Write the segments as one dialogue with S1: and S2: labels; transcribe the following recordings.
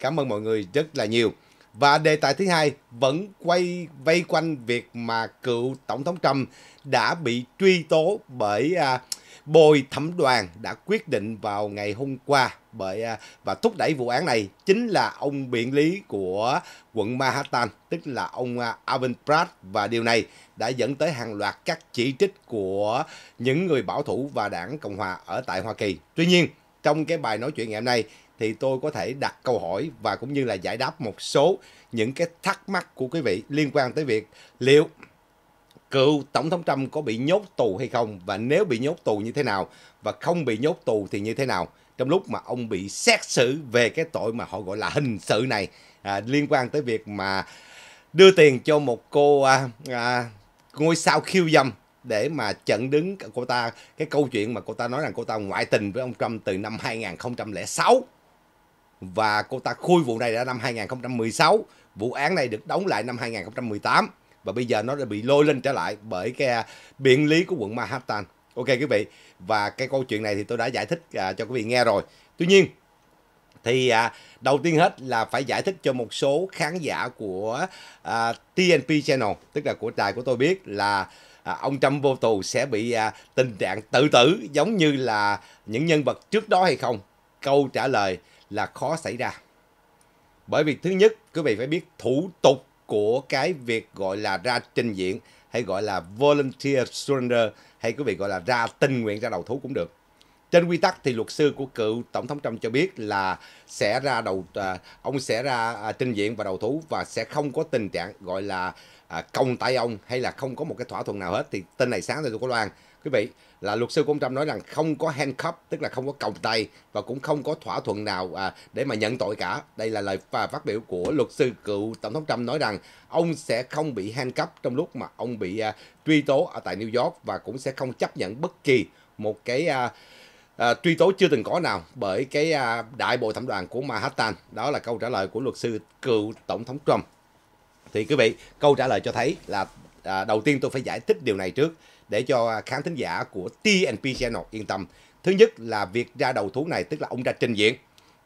S1: Cảm ơn mọi người rất là nhiều. Và đề tài thứ hai vẫn quay vây quanh việc mà cựu Tổng thống Trump đã bị truy tố bởi à, bồi thẩm đoàn đã quyết định vào ngày hôm qua bởi à, và thúc đẩy vụ án này chính là ông biện lý của quận Manhattan, tức là ông à, Alvin Bragg và điều này đã dẫn tới hàng loạt các chỉ trích của những người bảo thủ và đảng Cộng hòa ở tại Hoa Kỳ. Tuy nhiên, trong cái bài nói chuyện ngày hôm nay thì tôi có thể đặt câu hỏi và cũng như là giải đáp một số những cái thắc mắc của quý vị liên quan tới việc liệu cựu Tổng thống Trump có bị nhốt tù hay không và nếu bị nhốt tù như thế nào và không bị nhốt tù thì như thế nào trong lúc mà ông bị xét xử về cái tội mà họ gọi là hình sự này à, liên quan tới việc mà đưa tiền cho một cô à, à, ngôi sao khiêu dâm để mà chặn đứng cô ta cái câu chuyện mà cô ta nói rằng cô ta ngoại tình với ông Trump từ năm 2006 và cô ta khui vụ này ra năm 2016 vụ án này được đóng lại năm 2018 và bây giờ nó đã bị lôi lên trở lại bởi cái à, biện lý của quận Manhattan ok quý vị và cái câu chuyện này thì tôi đã giải thích à, cho quý vị nghe rồi tuy nhiên thì à, đầu tiên hết là phải giải thích cho một số khán giả của à, TNP Channel tức là của đài của tôi biết là à, ông Trump vô tù sẽ bị à, tình trạng tự tử giống như là những nhân vật trước đó hay không câu trả lời là khó xảy ra. Bởi vì thứ nhất, quý vị phải biết thủ tục của cái việc gọi là ra trình diện hay gọi là volunteer surrender hay quý vị gọi là ra tình nguyện ra đầu thú cũng được. Trên quy tắc thì luật sư của cựu tổng thống Trump cho biết là sẽ ra đầu à, ông sẽ ra à, trình diện và đầu thú và sẽ không có tình trạng gọi là à, công tay ông hay là không có một cái thỏa thuận nào hết thì tên này sáng tôi có loan quý vị là luật sư của ông Trump nói rằng không có handcuff tức là không có còng tay và cũng không có thỏa thuận nào à, để mà nhận tội cả đây là lời phát biểu của luật sư cựu tổng thống Trump nói rằng ông sẽ không bị handcuff trong lúc mà ông bị à, truy tố ở tại New York và cũng sẽ không chấp nhận bất kỳ một cái à, à, truy tố chưa từng có nào bởi cái à, đại bộ thẩm đoàn của Manhattan đó là câu trả lời của luật sư cựu tổng thống Trump thì quý vị câu trả lời cho thấy là à, đầu tiên tôi phải giải thích điều này trước để cho à, khán thính giả của TNP Channel yên tâm. Thứ nhất là việc ra đầu thú này tức là ông ra trình diện,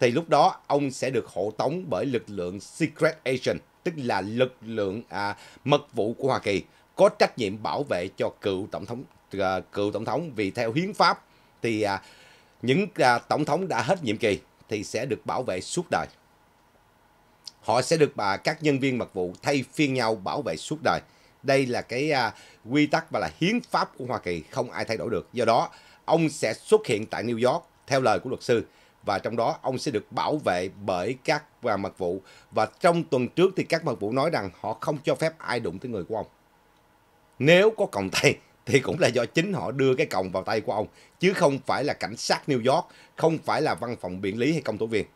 S1: thì lúc đó ông sẽ được hộ tống bởi lực lượng Secret Agent tức là lực lượng à, mật vụ của Hoa Kỳ có trách nhiệm bảo vệ cho cựu tổng thống à, cựu tổng thống vì theo hiến pháp thì à, những à, tổng thống đã hết nhiệm kỳ thì sẽ được bảo vệ suốt đời. Họ sẽ được bà các nhân viên mật vụ thay phiên nhau bảo vệ suốt đời. Đây là cái à, quy tắc và là hiến pháp của Hoa Kỳ không ai thay đổi được. Do đó, ông sẽ xuất hiện tại New York theo lời của luật sư và trong đó ông sẽ được bảo vệ bởi các và mật vụ và trong tuần trước thì các mật vụ nói rằng họ không cho phép ai đụng tới người của ông. Nếu có còng tay thì cũng là do chính họ đưa cái còng vào tay của ông chứ không phải là cảnh sát New York, không phải là văn phòng biện lý hay công tố viên.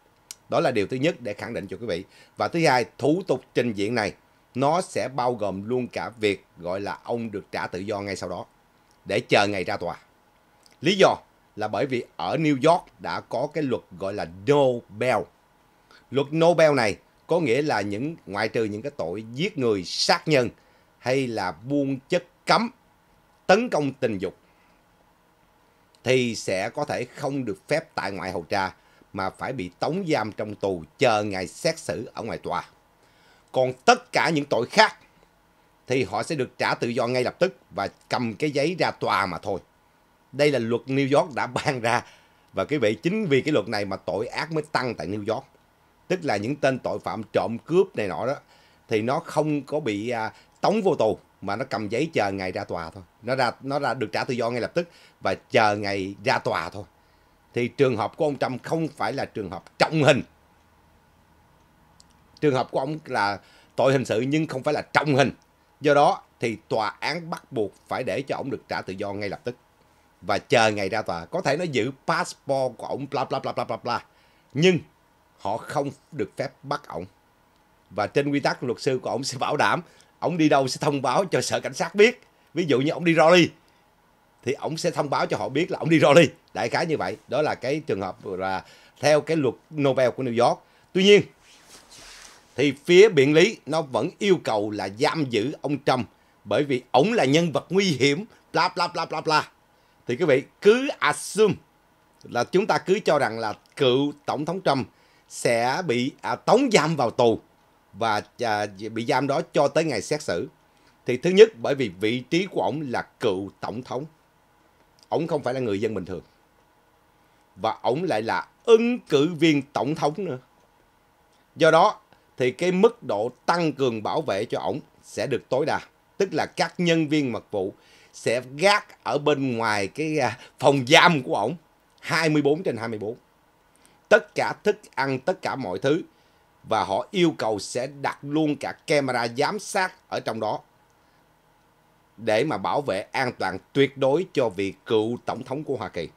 S1: Đó là điều thứ nhất để khẳng định cho quý vị. Và thứ hai, thủ tục trình diện này nó sẽ bao gồm luôn cả việc gọi là ông được trả tự do ngay sau đó để chờ ngày ra tòa. Lý do là bởi vì ở New York đã có cái luật gọi là Nobel. Luật Nobel này có nghĩa là những ngoại trừ những cái tội giết người, sát nhân hay là buôn chất cấm, tấn công tình dục thì sẽ có thể không được phép tại ngoại hầu tra mà phải bị tống giam trong tù chờ ngày xét xử ở ngoài tòa. Còn tất cả những tội khác thì họ sẽ được trả tự do ngay lập tức và cầm cái giấy ra tòa mà thôi. Đây là luật New York đã ban ra và quý vị chính vì cái luật này mà tội ác mới tăng tại New York. Tức là những tên tội phạm trộm cướp này nọ đó thì nó không có bị à, tống vô tù mà nó cầm giấy chờ ngày ra tòa thôi. Nó ra nó ra được trả tự do ngay lập tức và chờ ngày ra tòa thôi. Thì trường hợp của ông Trump không phải là trường hợp trọng hình trường hợp của ông là tội hình sự nhưng không phải là trọng hình do đó thì tòa án bắt buộc phải để cho ông được trả tự do ngay lập tức và chờ ngày ra tòa có thể nó giữ passport của ông bla bla bla bla bla bla nhưng họ không được phép bắt ông và trên quy tắc luật sư của ông sẽ bảo đảm ông đi đâu sẽ thông báo cho sở cảnh sát biết ví dụ như ông đi rally thì ông sẽ thông báo cho họ biết là ông đi rally đại khái như vậy đó là cái trường hợp là theo cái luật Nobel của New York tuy nhiên thì phía biện lý nó vẫn yêu cầu là giam giữ ông Trump bởi vì ổng là nhân vật nguy hiểm, bla bla bla bla bla. Thì quý vị cứ assume là chúng ta cứ cho rằng là cựu tổng thống Trump sẽ bị à, tống giam vào tù và à, bị giam đó cho tới ngày xét xử. Thì thứ nhất bởi vì vị trí của ổng là cựu tổng thống. Ổng không phải là người dân bình thường. Và ổng lại là ứng cử viên tổng thống nữa. Do đó thì cái mức độ tăng cường bảo vệ cho ổng sẽ được tối đa. Tức là các nhân viên mật vụ sẽ gác ở bên ngoài cái à, phòng giam của ổng 24 trên 24. Tất cả thức ăn, tất cả mọi thứ và họ yêu cầu sẽ đặt luôn cả camera giám sát ở trong đó để mà bảo vệ an toàn tuyệt đối cho vị cựu tổng thống của Hoa Kỳ.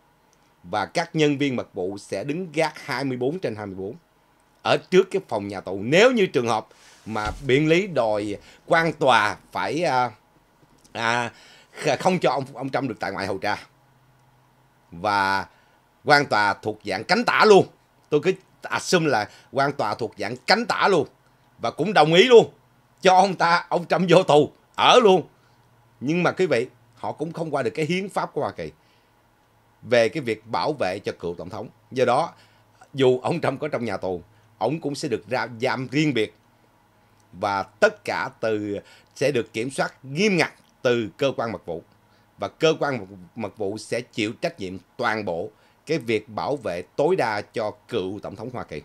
S1: Và các nhân viên mật vụ sẽ đứng gác 24 trên 24 ở trước cái phòng nhà tù nếu như trường hợp mà biện lý đòi quan tòa phải à, à, không cho ông ông Trump được tại ngoại hầu tra và quan tòa thuộc dạng cánh tả luôn tôi cứ assume là quan tòa thuộc dạng cánh tả luôn và cũng đồng ý luôn cho ông ta ông Trump vô tù ở luôn nhưng mà quý vị họ cũng không qua được cái hiến pháp của Hoa Kỳ về cái việc bảo vệ cho cựu tổng thống do đó dù ông Trump có trong nhà tù ổng cũng sẽ được ra giam riêng biệt và tất cả từ sẽ được kiểm soát nghiêm ngặt từ cơ quan mật vụ và cơ quan mật vụ sẽ chịu trách nhiệm toàn bộ cái việc bảo vệ tối đa cho cựu tổng thống Hoa Kỳ.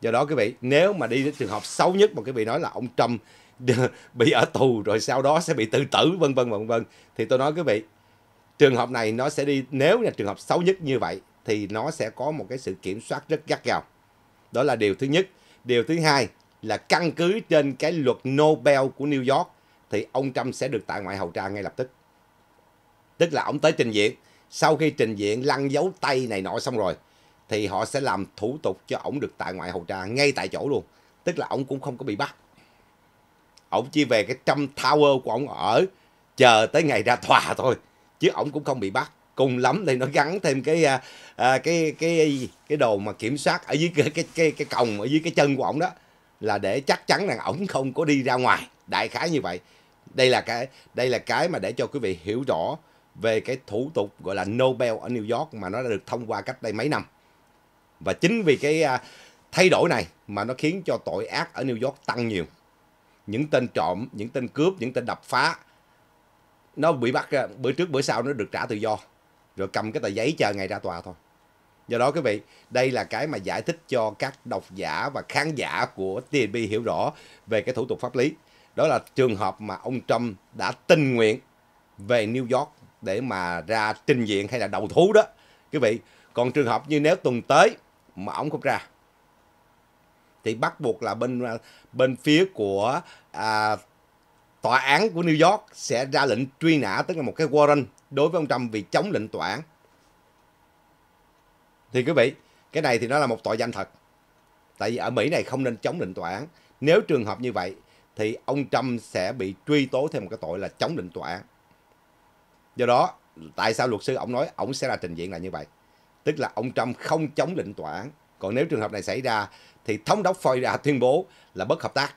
S1: Do đó quý vị, nếu mà đi đến trường hợp xấu nhất mà quý vị nói là ông Trump bị ở tù rồi sau đó sẽ bị tự tử vân vân vân vân thì tôi nói quý vị, trường hợp này nó sẽ đi nếu là trường hợp xấu nhất như vậy thì nó sẽ có một cái sự kiểm soát rất gắt gao. Đó là điều thứ nhất. Điều thứ hai là căn cứ trên cái luật Nobel của New York thì ông Trump sẽ được tại ngoại hầu tra ngay lập tức. Tức là ông tới trình diện, sau khi trình diện lăn dấu tay này nọ xong rồi thì họ sẽ làm thủ tục cho ông được tại ngoại hầu tra ngay tại chỗ luôn. Tức là ông cũng không có bị bắt. ông chỉ về cái Trump Tower của ông ở chờ tới ngày ra tòa thôi chứ ông cũng không bị bắt cùng lắm thì nó gắn thêm cái à, à cái cái cái đồ mà kiểm soát ở dưới cái cái cái, cái còng ở dưới cái chân của ổng đó là để chắc chắn rằng ổng không có đi ra ngoài đại khái như vậy đây là cái đây là cái mà để cho quý vị hiểu rõ về cái thủ tục gọi là Nobel ở New York mà nó đã được thông qua cách đây mấy năm và chính vì cái à, thay đổi này mà nó khiến cho tội ác ở New York tăng nhiều những tên trộm những tên cướp những tên đập phá nó bị bắt bữa trước bữa sau nó được trả tự do rồi cầm cái tờ giấy chờ ngày ra tòa thôi do đó quý vị đây là cái mà giải thích cho các độc giả và khán giả của TNP hiểu rõ về cái thủ tục pháp lý đó là trường hợp mà ông Trump đã tình nguyện về New York để mà ra trình diện hay là đầu thú đó quý vị còn trường hợp như nếu tuần tới mà ông không ra thì bắt buộc là bên bên phía của à, tòa án của New York sẽ ra lệnh truy nã tức là một cái warrant đối với ông Trump vì chống lệnh tòa án. Thì quý vị, cái này thì nó là một tội danh thật. Tại vì ở Mỹ này không nên chống lệnh tòa án. Nếu trường hợp như vậy thì ông Trump sẽ bị truy tố thêm một cái tội là chống lệnh tòa án. Do đó, tại sao luật sư ông nói ông sẽ ra trình diện là như vậy? Tức là ông Trump không chống lệnh tòa án. Còn nếu trường hợp này xảy ra thì thống đốc Florida tuyên bố là bất hợp tác.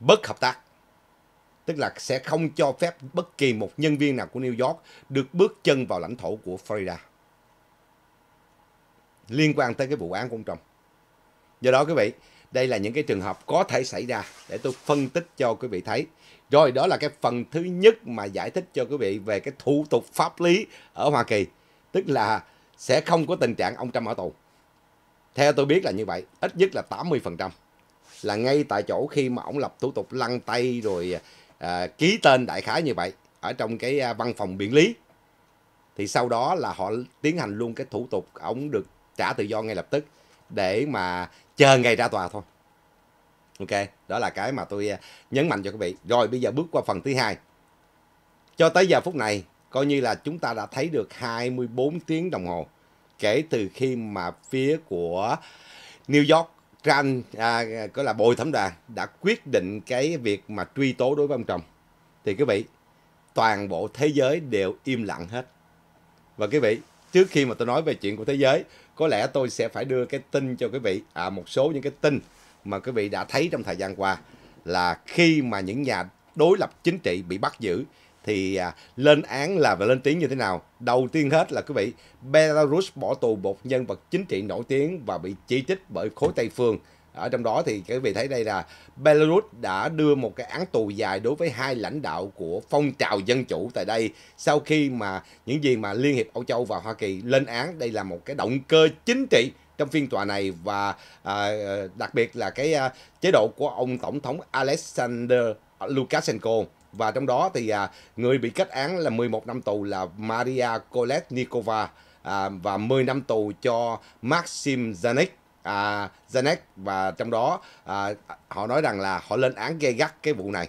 S1: Bất hợp tác tức là sẽ không cho phép bất kỳ một nhân viên nào của New York được bước chân vào lãnh thổ của Florida. Liên quan tới cái vụ án của ông Trump. Do đó quý vị, đây là những cái trường hợp có thể xảy ra để tôi phân tích cho quý vị thấy. Rồi đó là cái phần thứ nhất mà giải thích cho quý vị về cái thủ tục pháp lý ở Hoa Kỳ. Tức là sẽ không có tình trạng ông Trump ở tù. Theo tôi biết là như vậy, ít nhất là 80% là ngay tại chỗ khi mà ông lập thủ tục lăn tay rồi à, ký tên đại khái như vậy ở trong cái à, văn phòng biện lý thì sau đó là họ tiến hành luôn cái thủ tục ông được trả tự do ngay lập tức để mà chờ ngày ra tòa thôi ok đó là cái mà tôi à, nhấn mạnh cho quý vị rồi bây giờ bước qua phần thứ hai cho tới giờ phút này coi như là chúng ta đã thấy được 24 tiếng đồng hồ kể từ khi mà phía của New York Trump à, gọi là bồi thẩm đoàn đã quyết định cái việc mà truy tố đối với ông Trump thì quý vị toàn bộ thế giới đều im lặng hết và quý vị trước khi mà tôi nói về chuyện của thế giới có lẽ tôi sẽ phải đưa cái tin cho quý vị à, một số những cái tin mà quý vị đã thấy trong thời gian qua là khi mà những nhà đối lập chính trị bị bắt giữ thì à, lên án là và lên tiếng như thế nào đầu tiên hết là quý vị Belarus bỏ tù một nhân vật chính trị nổi tiếng và bị chỉ trích bởi khối Tây phương ở trong đó thì quý vị thấy đây là Belarus đã đưa một cái án tù dài đối với hai lãnh đạo của phong trào dân chủ tại đây sau khi mà những gì mà Liên hiệp Âu Châu và Hoa Kỳ lên án đây là một cái động cơ chính trị trong phiên tòa này và à, đặc biệt là cái à, chế độ của ông tổng thống Alexander Lukashenko và trong đó thì à, người bị kết án là 11 năm tù là Maria Kolesnikova à, và 10 năm tù cho Maxim Zanek à, Zanek và trong đó à, họ nói rằng là họ lên án gây gắt cái vụ này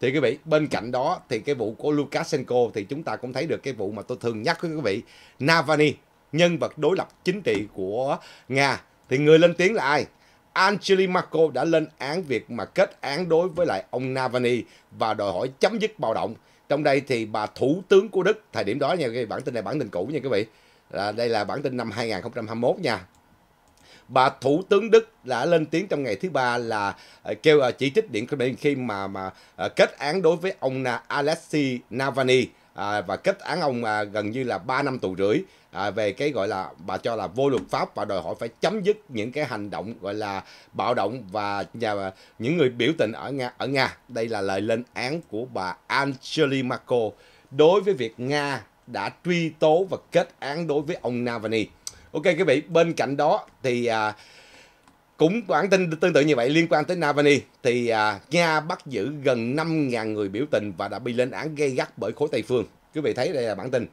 S1: thì quý vị bên cạnh đó thì cái vụ của Lukashenko thì chúng ta cũng thấy được cái vụ mà tôi thường nhắc với quý vị Navalny nhân vật đối lập chính trị của Nga thì người lên tiếng là ai Angeli Marco đã lên án việc mà kết án đối với lại ông Navani và đòi hỏi chấm dứt bạo động. Trong đây thì bà Thủ tướng của Đức, thời điểm đó nha, cái bản tin này bản tin cũ nha quý vị. À, đây là bản tin năm 2021 nha. Bà Thủ tướng Đức đã lên tiếng trong ngày thứ ba là ờ, kêu ờ, chỉ trích Điện Kremlin khi mà mà ờ, kết án đối với ông Alexei Navani à, và kết án ông à, gần như là 3 năm tù rưỡi à, về cái gọi là bà cho là vô luật pháp và đòi hỏi phải chấm dứt những cái hành động gọi là bạo động và nhà những người biểu tình ở nga ở nga đây là lời lên án của bà Angelina Merkel đối với việc nga đã truy tố và kết án đối với ông Navalny ok quý vị bên cạnh đó thì à, cũng bản tin tương tự như vậy liên quan tới Navalny thì à, Nga bắt giữ gần 5.000 người biểu tình và đã bị lên án gây gắt bởi khối Tây phương. Quý vị thấy đây là bản tin.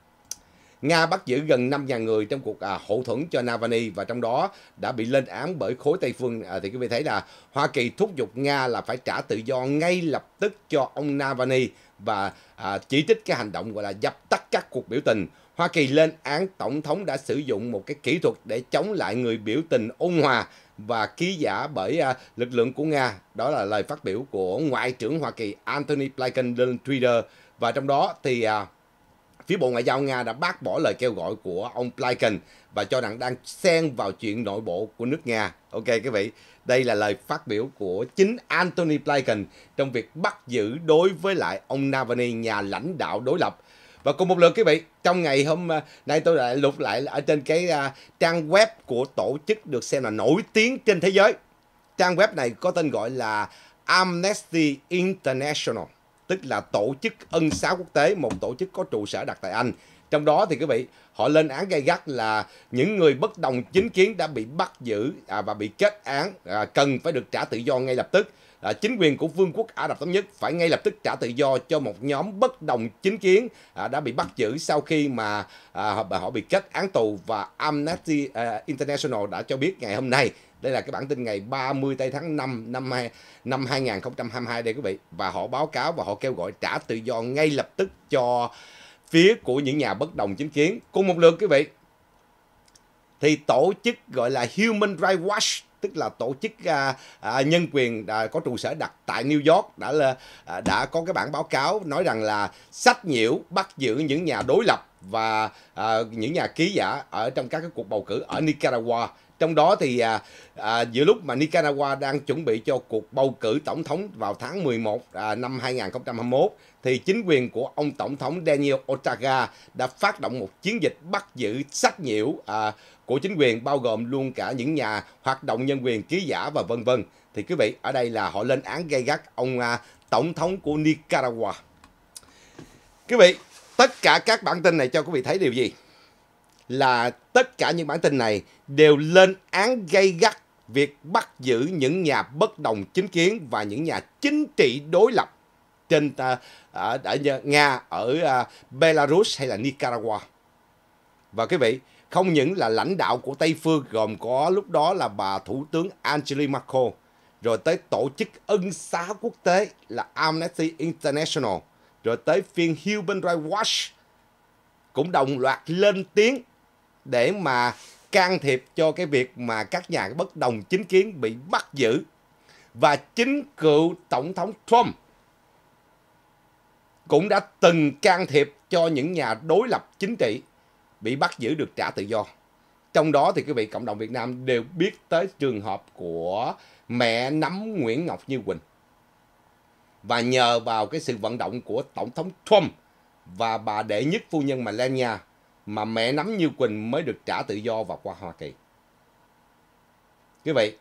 S1: Nga bắt giữ gần 5.000 người trong cuộc à, hậu thuẫn cho Navalny và trong đó đã bị lên án bởi khối Tây phương. À, thì quý vị thấy là Hoa Kỳ thúc giục Nga là phải trả tự do ngay lập tức cho ông Navalny và à, chỉ trích cái hành động gọi là dập tắt các cuộc biểu tình. Hoa Kỳ lên án tổng thống đã sử dụng một cái kỹ thuật để chống lại người biểu tình ôn hòa và ký giả bởi à, lực lượng của Nga. Đó là lời phát biểu của Ngoại trưởng Hoa Kỳ Anthony Blinken lên Twitter và trong đó thì à, phía Bộ Ngoại giao Nga đã bác bỏ lời kêu gọi của ông Blinken và cho rằng đang xen vào chuyện nội bộ của nước Nga. Ok quý vị, đây là lời phát biểu của chính Anthony Blinken trong việc bắt giữ đối với lại ông Navalny, nhà lãnh đạo đối lập. Và cùng một lượt quý vị, trong ngày hôm à, nay tôi lại lục lại ở trên cái à, trang web của tổ chức được xem là nổi tiếng trên thế giới. Trang web này có tên gọi là Amnesty International tức là tổ chức ân xá quốc tế một tổ chức có trụ sở đặt tại Anh trong đó thì quý vị họ lên án gay gắt là những người bất đồng chính kiến đã bị bắt giữ à, và bị kết án à, cần phải được trả tự do ngay lập tức à, chính quyền của Vương quốc Ả Rập Thống Nhất phải ngay lập tức trả tự do cho một nhóm bất đồng chính kiến đã bị bắt giữ sau khi mà họ, bị kết án tù và Amnesty International đã cho biết ngày hôm nay đây là cái bản tin ngày 30 tây tháng 5 năm 2, năm 2022 đây quý vị và họ báo cáo và họ kêu gọi trả tự do ngay lập tức cho phía của những nhà bất đồng chính kiến. Cùng một lượt quý vị thì tổ chức gọi là Human Rights Watch tức là tổ chức à, à, nhân quyền à, có trụ sở đặt tại New York đã là, à, đã có cái bản báo cáo nói rằng là sách nhiễu bắt giữ những nhà đối lập và à, những nhà ký giả ở trong các cái cuộc bầu cử ở Nicaragua trong đó thì à, à, giữa lúc mà Nicaragua đang chuẩn bị cho cuộc bầu cử tổng thống vào tháng 11 à, năm 2021 thì chính quyền của ông tổng thống Daniel Ortega đã phát động một chiến dịch bắt giữ sách nhiễu à, của chính quyền bao gồm luôn cả những nhà hoạt động nhân quyền ký giả và vân vân. Thì quý vị, ở đây là họ lên án gay gắt ông à, tổng thống của Nicaragua. Quý vị, tất cả các bản tin này cho quý vị thấy điều gì? là tất cả những bản tin này đều lên án gay gắt việc bắt giữ những nhà bất đồng chính kiến và những nhà chính trị đối lập trên ở, à, ở à, Nga, ở à, Belarus hay là Nicaragua. Và quý vị, không những là lãnh đạo của Tây Phương gồm có lúc đó là bà Thủ tướng Angela Merkel, rồi tới tổ chức ân xá quốc tế là Amnesty International, rồi tới phiên Human Rights Watch cũng đồng loạt lên tiếng để mà can thiệp cho cái việc mà các nhà bất đồng chính kiến bị bắt giữ và chính cựu tổng thống Trump cũng đã từng can thiệp cho những nhà đối lập chính trị bị bắt giữ được trả tự do. Trong đó thì quý vị cộng đồng Việt Nam đều biết tới trường hợp của mẹ nắm Nguyễn Ngọc Như Quỳnh. Và nhờ vào cái sự vận động của Tổng thống Trump và bà đệ nhất phu nhân Melania mà mẹ nắm Như Quỳnh mới được trả tự do và qua Hoa Kỳ. Quý vậy,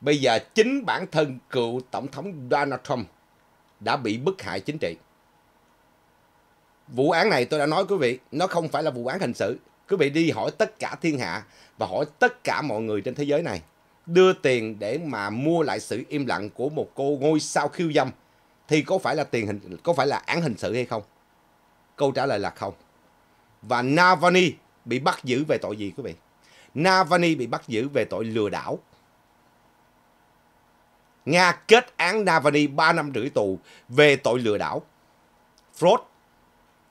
S1: bây giờ chính bản thân cựu Tổng thống Donald Trump đã bị bức hại chính trị. Vụ án này tôi đã nói quý vị, nó không phải là vụ án hình sự. Quý vị đi hỏi tất cả thiên hạ và hỏi tất cả mọi người trên thế giới này. Đưa tiền để mà mua lại sự im lặng của một cô ngôi sao khiêu dâm thì có phải là tiền hình có phải là án hình sự hay không? Câu trả lời là không và Navani bị bắt giữ về tội gì quý vị? Navani bị bắt giữ về tội lừa đảo. Nga kết án Navani 3 năm rưỡi tù về tội lừa đảo. Fraud.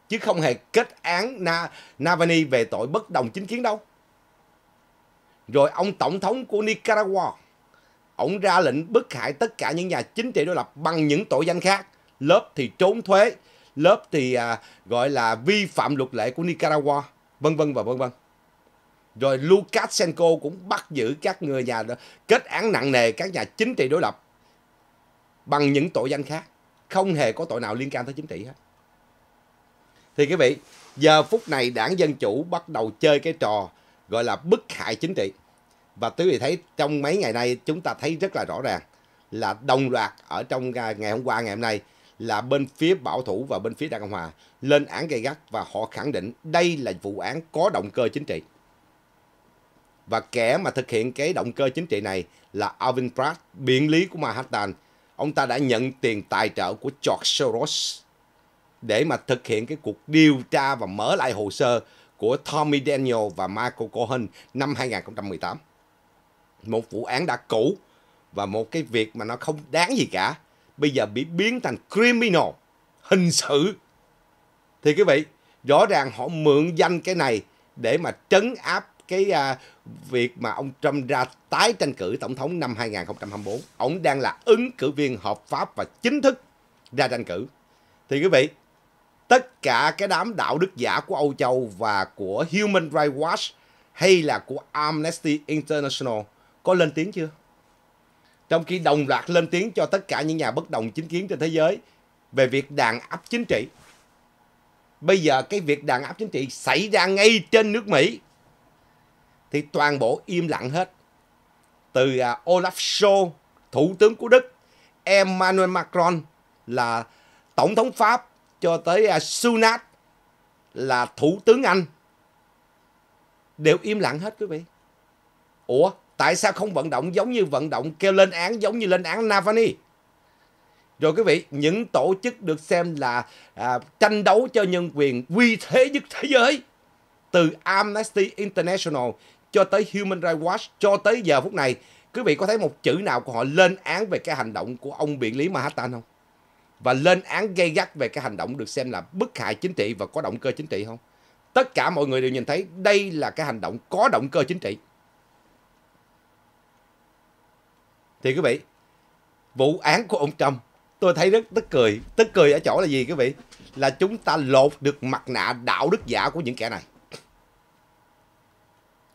S1: Chứ không hề kết án Na Navani về tội bất đồng chính kiến đâu. Rồi ông tổng thống của Nicaragua, ông ra lệnh bức hại tất cả những nhà chính trị đối lập bằng những tội danh khác. Lớp thì trốn thuế, lớp thì à, gọi là vi phạm luật lệ của Nicaragua, vân vân và vân vân. Rồi Lukashenko cũng bắt giữ các người nhà kết án nặng nề các nhà chính trị đối lập bằng những tội danh khác, không hề có tội nào liên quan tới chính trị hết. Thì quý vị, giờ phút này đảng Dân Chủ bắt đầu chơi cái trò gọi là bức hại chính trị. Và quý vị thấy trong mấy ngày nay chúng ta thấy rất là rõ ràng là đồng loạt ở trong à, ngày hôm qua ngày hôm nay là bên phía bảo thủ và bên phía Đảng Cộng Hòa lên án gây gắt và họ khẳng định đây là vụ án có động cơ chính trị. Và kẻ mà thực hiện cái động cơ chính trị này là Alvin Pratt, biện lý của Manhattan. Ông ta đã nhận tiền tài trợ của George Soros để mà thực hiện cái cuộc điều tra và mở lại hồ sơ của Tommy Daniel và Michael Cohen năm 2018. Một vụ án đã cũ và một cái việc mà nó không đáng gì cả bây giờ bị biến thành criminal, hình sự. Thì quý vị, rõ ràng họ mượn danh cái này để mà trấn áp cái à, việc mà ông Trump ra tái tranh cử tổng thống năm 2024. Ông đang là ứng cử viên hợp pháp và chính thức ra tranh cử. Thì quý vị, tất cả cái đám đạo đức giả của Âu Châu và của Human Rights Watch hay là của Amnesty International có lên tiếng chưa? Trong khi đồng loạt lên tiếng cho tất cả những nhà bất đồng chính kiến trên thế giới về việc đàn áp chính trị. Bây giờ cái việc đàn áp chính trị xảy ra ngay trên nước Mỹ thì toàn bộ im lặng hết. Từ à, Olaf Scholz, thủ tướng của Đức, Emmanuel Macron là tổng thống Pháp cho tới à, Sunak là thủ tướng Anh đều im lặng hết quý vị. Ủa Tại sao không vận động giống như vận động kêu lên án giống như lên án Navani? Rồi quý vị, những tổ chức được xem là à, tranh đấu cho nhân quyền uy thế nhất thế giới từ Amnesty International cho tới Human Rights Watch cho tới giờ phút này, quý vị có thấy một chữ nào của họ lên án về cái hành động của ông biện lý Manhattan không? Và lên án gây gắt về cái hành động được xem là bức hại chính trị và có động cơ chính trị không? Tất cả mọi người đều nhìn thấy đây là cái hành động có động cơ chính trị. Thì quý vị, vụ án của ông Trump tôi thấy rất tức cười. Tức cười ở chỗ là gì quý vị? Là chúng ta lột được mặt nạ đạo đức giả của những kẻ này.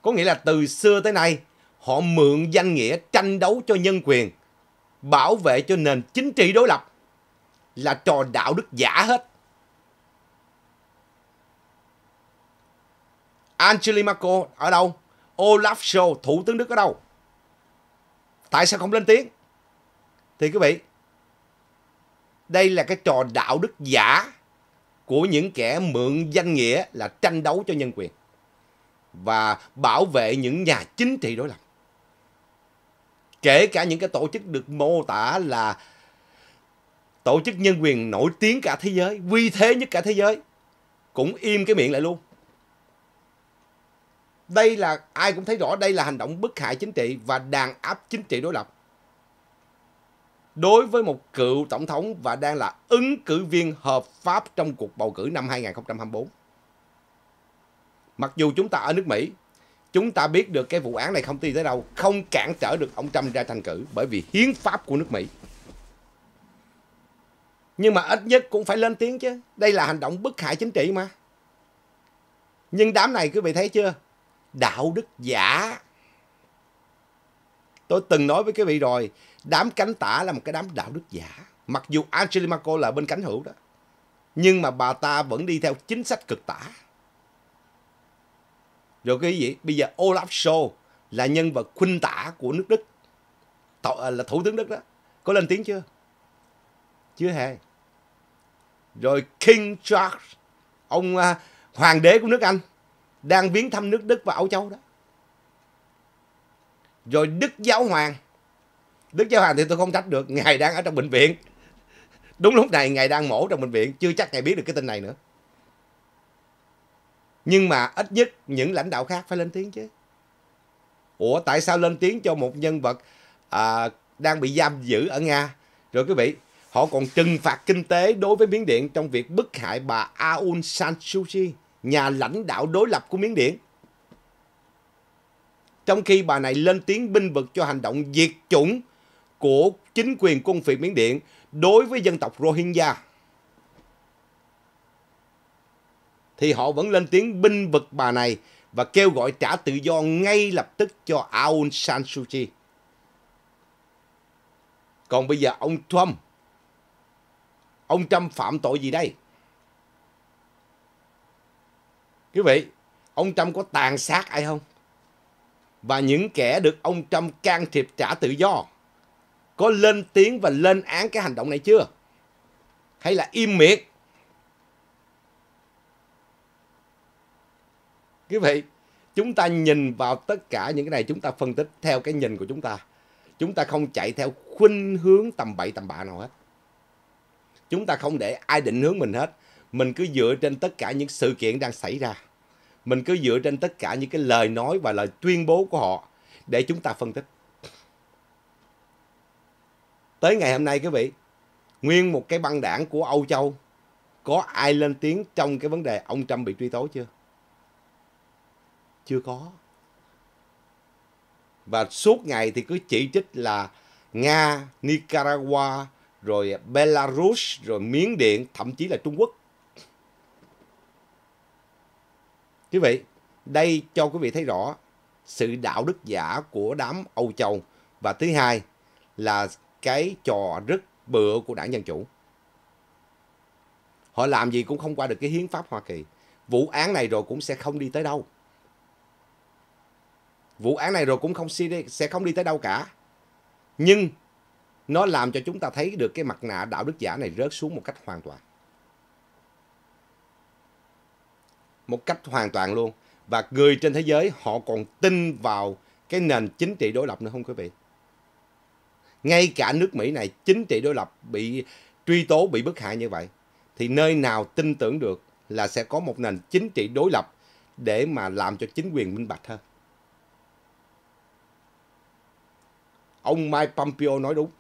S1: Có nghĩa là từ xưa tới nay, họ mượn danh nghĩa tranh đấu cho nhân quyền, bảo vệ cho nền chính trị đối lập là trò đạo đức giả hết. Angela Merkel ở đâu? Olaf Scholz, thủ tướng Đức ở đâu? tại sao không lên tiếng thì quý vị đây là cái trò đạo đức giả của những kẻ mượn danh nghĩa là tranh đấu cho nhân quyền và bảo vệ những nhà chính trị đối lập kể cả những cái tổ chức được mô tả là tổ chức nhân quyền nổi tiếng cả thế giới, uy thế nhất cả thế giới, cũng im cái miệng lại luôn đây là ai cũng thấy rõ đây là hành động bức hại chính trị và đàn áp chính trị đối lập đối với một cựu tổng thống và đang là ứng cử viên hợp pháp trong cuộc bầu cử năm 2024. Mặc dù chúng ta ở nước Mỹ, chúng ta biết được cái vụ án này không đi tới đâu, không cản trở được ông Trump ra tranh cử bởi vì hiến pháp của nước Mỹ. Nhưng mà ít nhất cũng phải lên tiếng chứ, đây là hành động bức hại chính trị mà. Nhưng đám này quý vị thấy chưa, đạo đức giả. Tôi từng nói với quý vị rồi, đám cánh tả là một cái đám đạo đức giả. Mặc dù Angela Merkel là bên cánh hữu đó, nhưng mà bà ta vẫn đi theo chính sách cực tả. Rồi cái gì? Bây giờ Olaf Scholz là nhân vật khuynh tả của nước Đức. À, là thủ tướng Đức đó. Có lên tiếng chưa? Chưa hề. Rồi King Charles, ông à, hoàng đế của nước Anh đang viếng thăm nước Đức và Âu Châu đó. Rồi Đức Giáo Hoàng. Đức Giáo Hoàng thì tôi không trách được. Ngài đang ở trong bệnh viện. Đúng lúc này Ngài đang mổ trong bệnh viện. Chưa chắc Ngài biết được cái tin này nữa. Nhưng mà ít nhất những lãnh đạo khác phải lên tiếng chứ. Ủa tại sao lên tiếng cho một nhân vật à, đang bị giam giữ ở Nga? Rồi quý vị, họ còn trừng phạt kinh tế đối với biến Điện trong việc bức hại bà Aung San Suu Kyi nhà lãnh đạo đối lập của Miến Điện. Trong khi bà này lên tiếng binh vực cho hành động diệt chủng của chính quyền quân phiệt Miến Điện đối với dân tộc Rohingya. Thì họ vẫn lên tiếng binh vực bà này và kêu gọi trả tự do ngay lập tức cho Aung San Suu Kyi. Còn bây giờ ông Trump, ông Trump phạm tội gì đây? Quý vị, ông Trump có tàn sát ai không? Và những kẻ được ông Trump can thiệp trả tự do có lên tiếng và lên án cái hành động này chưa? Hay là im miệng? Quý vị, chúng ta nhìn vào tất cả những cái này chúng ta phân tích theo cái nhìn của chúng ta. Chúng ta không chạy theo khuynh hướng tầm bậy tầm bạ nào hết. Chúng ta không để ai định hướng mình hết mình cứ dựa trên tất cả những sự kiện đang xảy ra mình cứ dựa trên tất cả những cái lời nói và lời tuyên bố của họ để chúng ta phân tích tới ngày hôm nay quý vị nguyên một cái băng đảng của âu châu có ai lên tiếng trong cái vấn đề ông trump bị truy tố chưa chưa có và suốt ngày thì cứ chỉ trích là nga nicaragua rồi belarus rồi miến điện thậm chí là trung quốc Quý vị, đây cho quý vị thấy rõ sự đạo đức giả của đám Âu Châu và thứ hai là cái trò rất bựa của đảng Dân Chủ. Họ làm gì cũng không qua được cái hiến pháp Hoa Kỳ. Vụ án này rồi cũng sẽ không đi tới đâu. Vụ án này rồi cũng không sẽ không đi tới đâu cả. Nhưng nó làm cho chúng ta thấy được cái mặt nạ đạo đức giả này rớt xuống một cách hoàn toàn. một cách hoàn toàn luôn và người trên thế giới họ còn tin vào cái nền chính trị đối lập nữa không quý vị ngay cả nước Mỹ này chính trị đối lập bị truy tố bị bức hại như vậy thì nơi nào tin tưởng được là sẽ có một nền chính trị đối lập để mà làm cho chính quyền minh bạch hơn ông Mike Pompeo nói đúng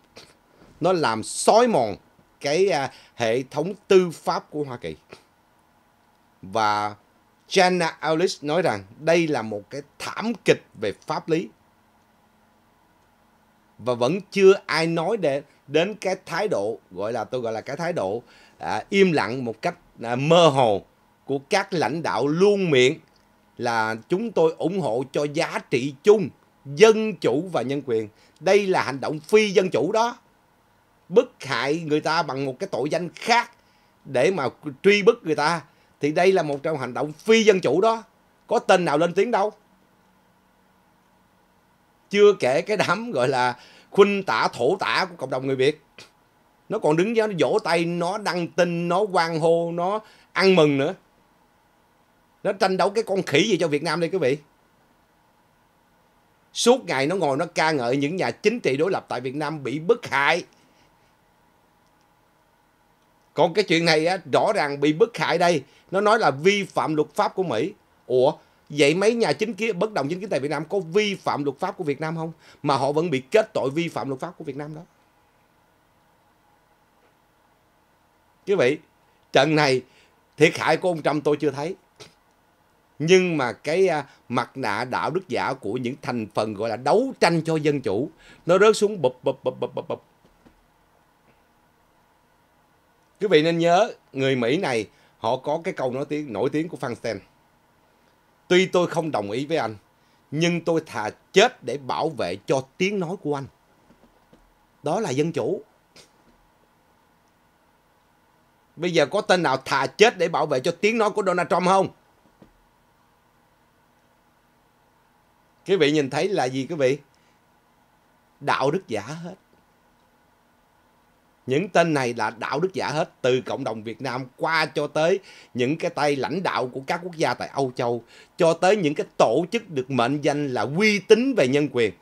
S1: nó làm xói mòn cái à, hệ thống tư pháp của Hoa Kỳ và Jana Aulis nói rằng đây là một cái thảm kịch về pháp lý. Và vẫn chưa ai nói để đến cái thái độ gọi là tôi gọi là cái thái độ à, im lặng một cách à, mơ hồ của các lãnh đạo luôn miệng là chúng tôi ủng hộ cho giá trị chung dân chủ và nhân quyền. Đây là hành động phi dân chủ đó. Bức hại người ta bằng một cái tội danh khác để mà truy bức người ta thì đây là một trong hành động phi dân chủ đó có tên nào lên tiếng đâu chưa kể cái đám gọi là khuynh tả thổ tả của cộng đồng người việt nó còn đứng đó nó vỗ tay nó đăng tin nó quan hô nó ăn mừng nữa nó tranh đấu cái con khỉ gì cho việt nam đây quý vị suốt ngày nó ngồi nó ca ngợi những nhà chính trị đối lập tại việt nam bị bức hại còn cái chuyện này á, rõ ràng bị bức hại đây. Nó nói là vi phạm luật pháp của Mỹ. Ủa, vậy mấy nhà chính kia bất động chính kiến tại Việt Nam có vi phạm luật pháp của Việt Nam không? Mà họ vẫn bị kết tội vi phạm luật pháp của Việt Nam đó. Quý vị, trận này thiệt hại của ông Trump tôi chưa thấy. Nhưng mà cái à, mặt nạ đạo đức giả của những thành phần gọi là đấu tranh cho dân chủ nó rớt xuống bụp bụp bụp bụp bụp quý vị nên nhớ người mỹ này họ có cái câu nói tiếng nổi tiếng của Frank Stein tuy tôi không đồng ý với anh nhưng tôi thà chết để bảo vệ cho tiếng nói của anh đó là dân chủ bây giờ có tên nào thà chết để bảo vệ cho tiếng nói của Donald Trump không quý vị nhìn thấy là gì quý vị đạo đức giả hết những tên này là đạo đức giả hết từ cộng đồng Việt Nam qua cho tới những cái tay lãnh đạo của các quốc gia tại Âu Châu cho tới những cái tổ chức được mệnh danh là uy tín về nhân quyền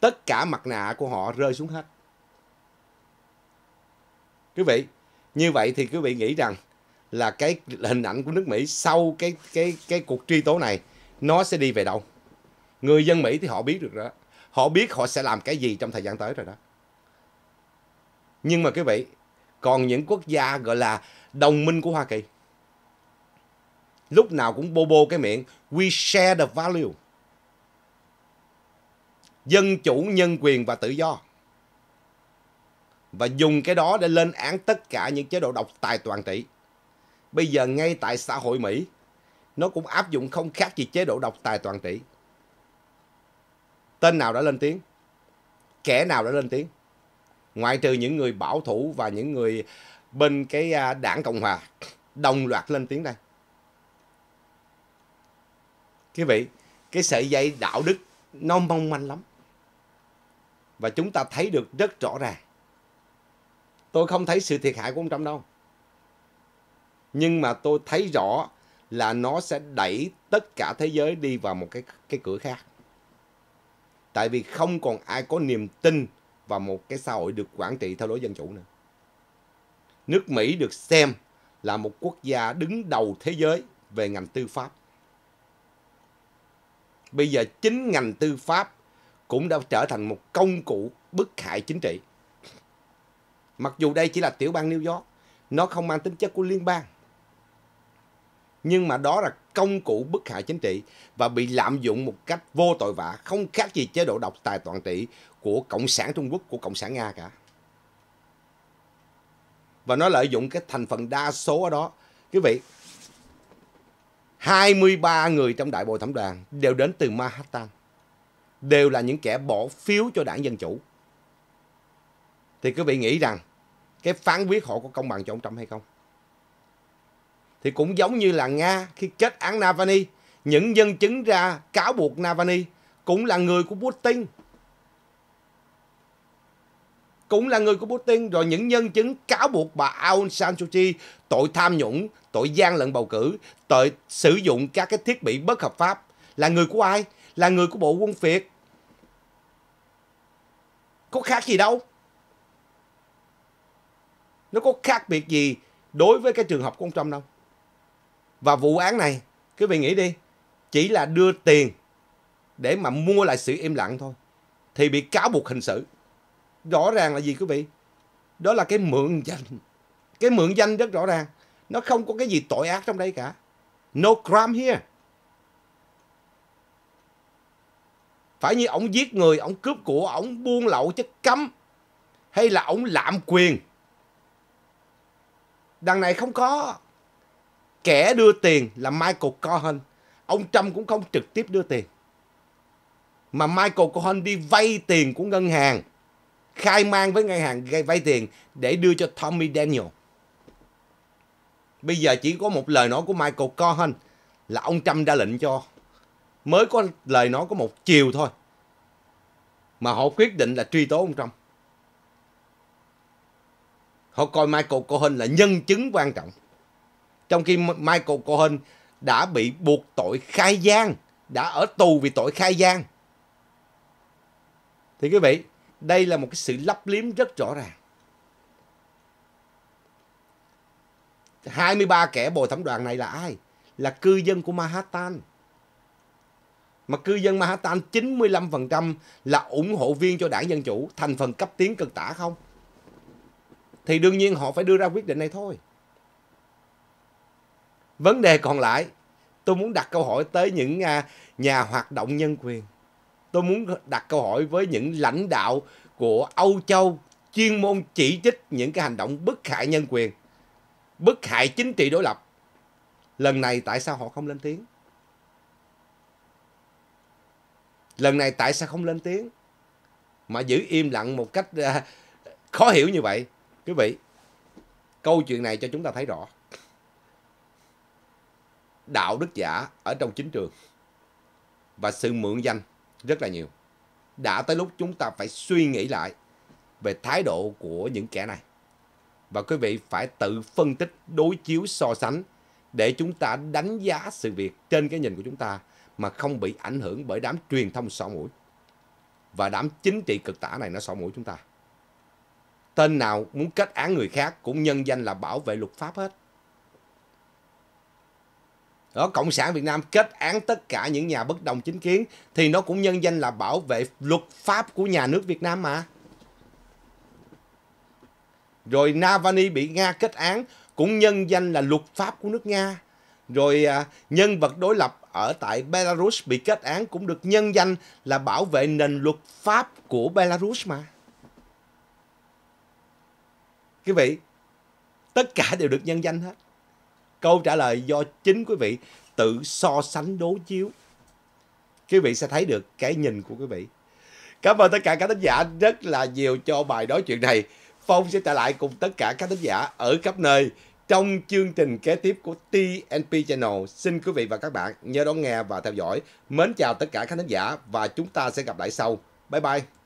S1: tất cả mặt nạ của họ rơi xuống hết quý vị như vậy thì quý vị nghĩ rằng là cái hình ảnh của nước Mỹ sau cái cái cái cuộc truy tố này nó sẽ đi về đâu người dân Mỹ thì họ biết được đó Họ biết họ sẽ làm cái gì trong thời gian tới rồi đó. Nhưng mà quý vị, còn những quốc gia gọi là đồng minh của Hoa Kỳ, lúc nào cũng bô bô cái miệng, we share the value. Dân chủ, nhân quyền và tự do. Và dùng cái đó để lên án tất cả những chế độ độc tài toàn trị. Bây giờ ngay tại xã hội Mỹ, nó cũng áp dụng không khác gì chế độ độc tài toàn trị tên nào đã lên tiếng kẻ nào đã lên tiếng ngoại trừ những người bảo thủ và những người bên cái à, đảng cộng hòa đồng loạt lên tiếng đây quý vị cái sợi dây đạo đức nó mong manh lắm và chúng ta thấy được rất rõ ràng tôi không thấy sự thiệt hại của ông trump đâu nhưng mà tôi thấy rõ là nó sẽ đẩy tất cả thế giới đi vào một cái cái cửa khác Tại vì không còn ai có niềm tin vào một cái xã hội được quản trị theo lối dân chủ nữa. Nước Mỹ được xem là một quốc gia đứng đầu thế giới về ngành tư pháp. Bây giờ chính ngành tư pháp cũng đã trở thành một công cụ bức hại chính trị. Mặc dù đây chỉ là tiểu bang New York, nó không mang tính chất của liên bang nhưng mà đó là công cụ bức hại chính trị và bị lạm dụng một cách vô tội vạ không khác gì chế độ độc tài toàn trị của cộng sản Trung Quốc của cộng sản Nga cả và nó lợi dụng cái thành phần đa số ở đó quý vị 23 người trong đại bồi thẩm đoàn đều đến từ Manhattan đều là những kẻ bỏ phiếu cho đảng Dân Chủ thì quý vị nghĩ rằng cái phán quyết họ có công bằng cho ông Trump hay không? thì cũng giống như là Nga khi kết án Navalny, những nhân chứng ra cáo buộc Navalny cũng là người của Putin. Cũng là người của Putin rồi những nhân chứng cáo buộc bà Aung San Suu Kyi tội tham nhũng, tội gian lận bầu cử, tội sử dụng các cái thiết bị bất hợp pháp là người của ai? Là người của Bộ Quân Việt. Có khác gì đâu. Nó có khác biệt gì đối với cái trường hợp của ông Trump đâu. Và vụ án này, quý vị nghĩ đi, chỉ là đưa tiền để mà mua lại sự im lặng thôi. Thì bị cáo buộc hình sự. Rõ ràng là gì quý vị? Đó là cái mượn danh. Cái mượn danh rất rõ ràng. Nó không có cái gì tội ác trong đây cả. No crime here. Phải như ổng giết người, ổng cướp của, ổng buôn lậu chất cấm. Hay là ổng lạm quyền. Đằng này không có kẻ đưa tiền là Michael Cohen. Ông Trump cũng không trực tiếp đưa tiền. Mà Michael Cohen đi vay tiền của ngân hàng, khai mang với ngân hàng gây vay tiền để đưa cho Tommy Daniel. Bây giờ chỉ có một lời nói của Michael Cohen là ông Trump ra lệnh cho. Mới có lời nói có một chiều thôi. Mà họ quyết định là truy tố ông Trump. Họ coi Michael Cohen là nhân chứng quan trọng. Trong khi Michael Cohen đã bị buộc tội khai gian, đã ở tù vì tội khai gian. Thì quý vị, đây là một cái sự lấp liếm rất rõ ràng. 23 kẻ bồi thẩm đoàn này là ai? Là cư dân của Manhattan. Mà cư dân Manhattan 95% là ủng hộ viên cho đảng Dân Chủ thành phần cấp tiến cực tả không? Thì đương nhiên họ phải đưa ra quyết định này thôi. Vấn đề còn lại, tôi muốn đặt câu hỏi tới những à, nhà hoạt động nhân quyền. Tôi muốn đặt câu hỏi với những lãnh đạo của Âu Châu chuyên môn chỉ trích những cái hành động bức hại nhân quyền, bức hại chính trị đối lập. Lần này tại sao họ không lên tiếng? Lần này tại sao không lên tiếng? Mà giữ im lặng một cách à, khó hiểu như vậy. Quý vị, câu chuyện này cho chúng ta thấy rõ đạo đức giả ở trong chính trường và sự mượn danh rất là nhiều. Đã tới lúc chúng ta phải suy nghĩ lại về thái độ của những kẻ này. Và quý vị phải tự phân tích, đối chiếu, so sánh để chúng ta đánh giá sự việc trên cái nhìn của chúng ta mà không bị ảnh hưởng bởi đám truyền thông sọ mũi. Và đám chính trị cực tả này nó sọ mũi chúng ta. Tên nào muốn kết án người khác cũng nhân danh là bảo vệ luật pháp hết đó cộng sản việt nam kết án tất cả những nhà bất đồng chính kiến thì nó cũng nhân danh là bảo vệ luật pháp của nhà nước việt nam mà rồi navani bị Nga kết án cũng nhân danh là luật pháp của nước Nga. Rồi à, nhân vật đối lập ở tại Belarus bị kết án cũng được nhân danh là bảo vệ nền luật pháp của Belarus mà. Quý vị, tất cả đều được nhân danh hết. Câu trả lời do chính quý vị tự so sánh đối chiếu. Quý vị sẽ thấy được cái nhìn của quý vị. Cảm ơn tất cả các thính giả rất là nhiều cho bài nói chuyện này. Phong sẽ trở lại cùng tất cả các thính giả ở khắp nơi trong chương trình kế tiếp của TNP Channel. Xin quý vị và các bạn nhớ đón nghe và theo dõi. Mến chào tất cả các khán giả và chúng ta sẽ gặp lại sau. Bye bye!